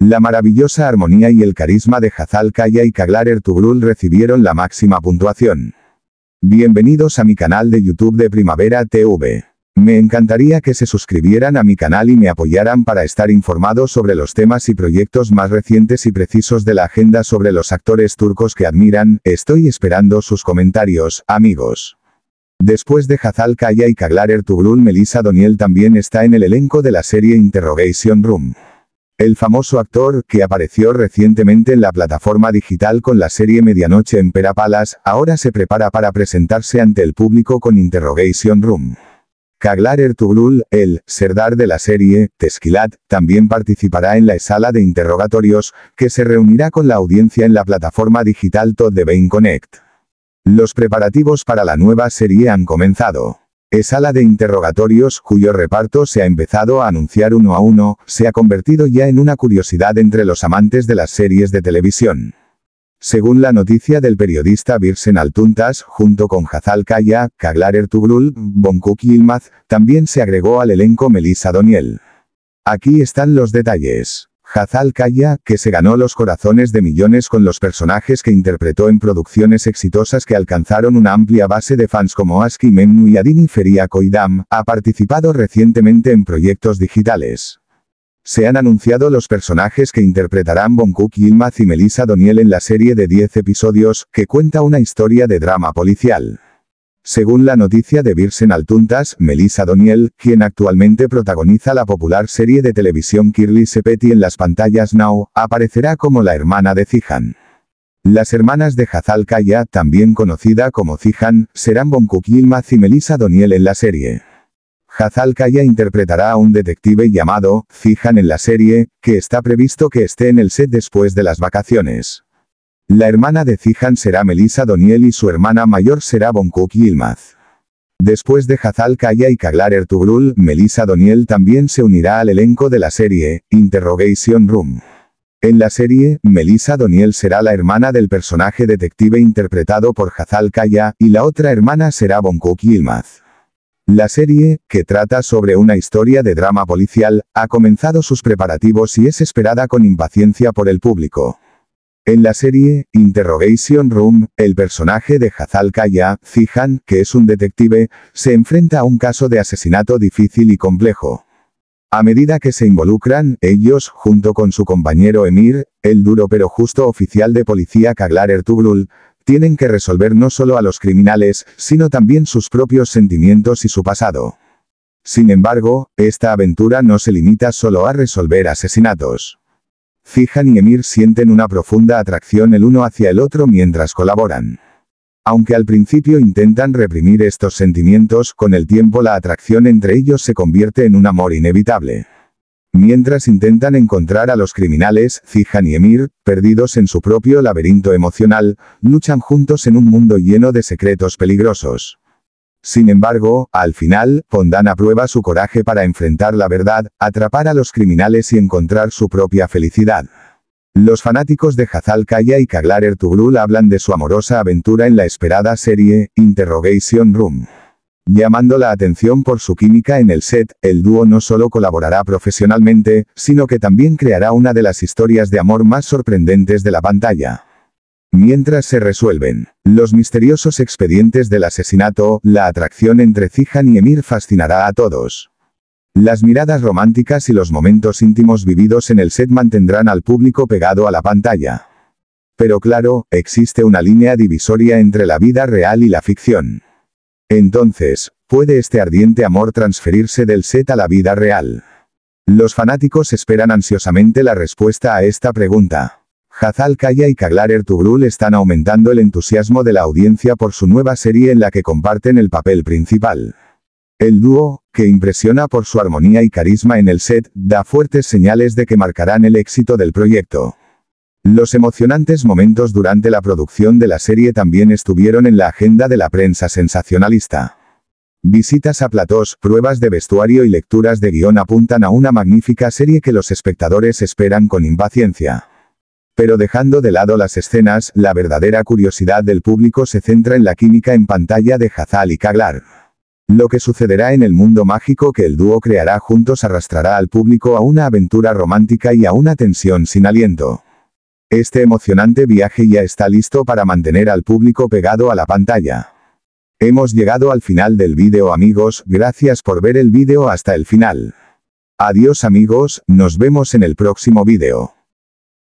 La maravillosa armonía y el carisma de Hazal Kaya y Kaglar Ertugrul recibieron la máxima puntuación. Bienvenidos a mi canal de YouTube de Primavera TV. Me encantaría que se suscribieran a mi canal y me apoyaran para estar informados sobre los temas y proyectos más recientes y precisos de la agenda sobre los actores turcos que admiran, estoy esperando sus comentarios, amigos. Después de Hazal Kaya y Kaglar Ertugrul, Melissa Doniel también está en el elenco de la serie Interrogation Room. El famoso actor, que apareció recientemente en la plataforma digital con la serie Medianoche en Perapalas, ahora se prepara para presentarse ante el público con Interrogation Room. Kaglar Ertugrul, el Serdar de la serie, Tesquilat, también participará en la sala de interrogatorios, que se reunirá con la audiencia en la plataforma digital Todd de Connect. Los preparativos para la nueva serie han comenzado. Es ala de interrogatorios cuyo reparto se ha empezado a anunciar uno a uno, se ha convertido ya en una curiosidad entre los amantes de las series de televisión. Según la noticia del periodista Virsen Altuntas, junto con Hazal Kaya, Kaglar Ertugrul, Bonkuk Ilmaz, también se agregó al elenco Melissa Doniel. Aquí están los detalles. Hazal Kaya, que se ganó los corazones de millones con los personajes que interpretó en producciones exitosas que alcanzaron una amplia base de fans como Aski Memnu y Adini Feria Koidam, ha participado recientemente en proyectos digitales. Se han anunciado los personajes que interpretarán Bonkuk Yilmaz y Melissa Doniel en la serie de 10 episodios, que cuenta una historia de drama policial. Según la noticia de Virsen Altuntas, Melissa Doniel, quien actualmente protagoniza la popular serie de televisión Kirly Sepeti en las pantallas Now, aparecerá como la hermana de Zijan. Las hermanas de Hazal Kaya, también conocida como Zijan, serán Bonkuk Yilmaz y Melissa Doniel en la serie. Hazal Kaya interpretará a un detective llamado Zijan en la serie, que está previsto que esté en el set después de las vacaciones. La hermana de Zijan será Melissa Doniel y su hermana mayor será Bonkuk Yilmaz. Después de Hazal Kaya y Kaglar Ertugrul, Melissa Doniel también se unirá al elenco de la serie, Interrogation Room. En la serie, Melissa Doniel será la hermana del personaje detective interpretado por Hazal Kaya, y la otra hermana será Bonkuk Yilmaz. La serie, que trata sobre una historia de drama policial, ha comenzado sus preparativos y es esperada con impaciencia por el público. En la serie, Interrogation Room, el personaje de Hazal Kaya, Zijan, que es un detective, se enfrenta a un caso de asesinato difícil y complejo. A medida que se involucran, ellos, junto con su compañero Emir, el duro pero justo oficial de policía Kaglar Ertugrul, tienen que resolver no solo a los criminales, sino también sus propios sentimientos y su pasado. Sin embargo, esta aventura no se limita solo a resolver asesinatos. Zihan y Emir sienten una profunda atracción el uno hacia el otro mientras colaboran. Aunque al principio intentan reprimir estos sentimientos, con el tiempo la atracción entre ellos se convierte en un amor inevitable. Mientras intentan encontrar a los criminales, Zihan y Emir, perdidos en su propio laberinto emocional, luchan juntos en un mundo lleno de secretos peligrosos. Sin embargo, al final, Fondana prueba su coraje para enfrentar la verdad, atrapar a los criminales y encontrar su propia felicidad. Los fanáticos de Hazal Kaya y Kaglar Ertugrul hablan de su amorosa aventura en la esperada serie, Interrogation Room. Llamando la atención por su química en el set, el dúo no solo colaborará profesionalmente, sino que también creará una de las historias de amor más sorprendentes de la pantalla. Mientras se resuelven los misteriosos expedientes del asesinato, la atracción entre Zijan y Emir fascinará a todos. Las miradas románticas y los momentos íntimos vividos en el set mantendrán al público pegado a la pantalla. Pero claro, existe una línea divisoria entre la vida real y la ficción. Entonces, ¿puede este ardiente amor transferirse del set a la vida real? Los fanáticos esperan ansiosamente la respuesta a esta pregunta. Hazal Kaya y Kaglar Ertugrul están aumentando el entusiasmo de la audiencia por su nueva serie en la que comparten el papel principal. El dúo, que impresiona por su armonía y carisma en el set, da fuertes señales de que marcarán el éxito del proyecto. Los emocionantes momentos durante la producción de la serie también estuvieron en la agenda de la prensa sensacionalista. Visitas a platós, pruebas de vestuario y lecturas de guión apuntan a una magnífica serie que los espectadores esperan con impaciencia. Pero dejando de lado las escenas, la verdadera curiosidad del público se centra en la química en pantalla de Hazal y Kaglar. Lo que sucederá en el mundo mágico que el dúo creará juntos arrastrará al público a una aventura romántica y a una tensión sin aliento. Este emocionante viaje ya está listo para mantener al público pegado a la pantalla. Hemos llegado al final del vídeo amigos, gracias por ver el vídeo hasta el final. Adiós amigos, nos vemos en el próximo vídeo.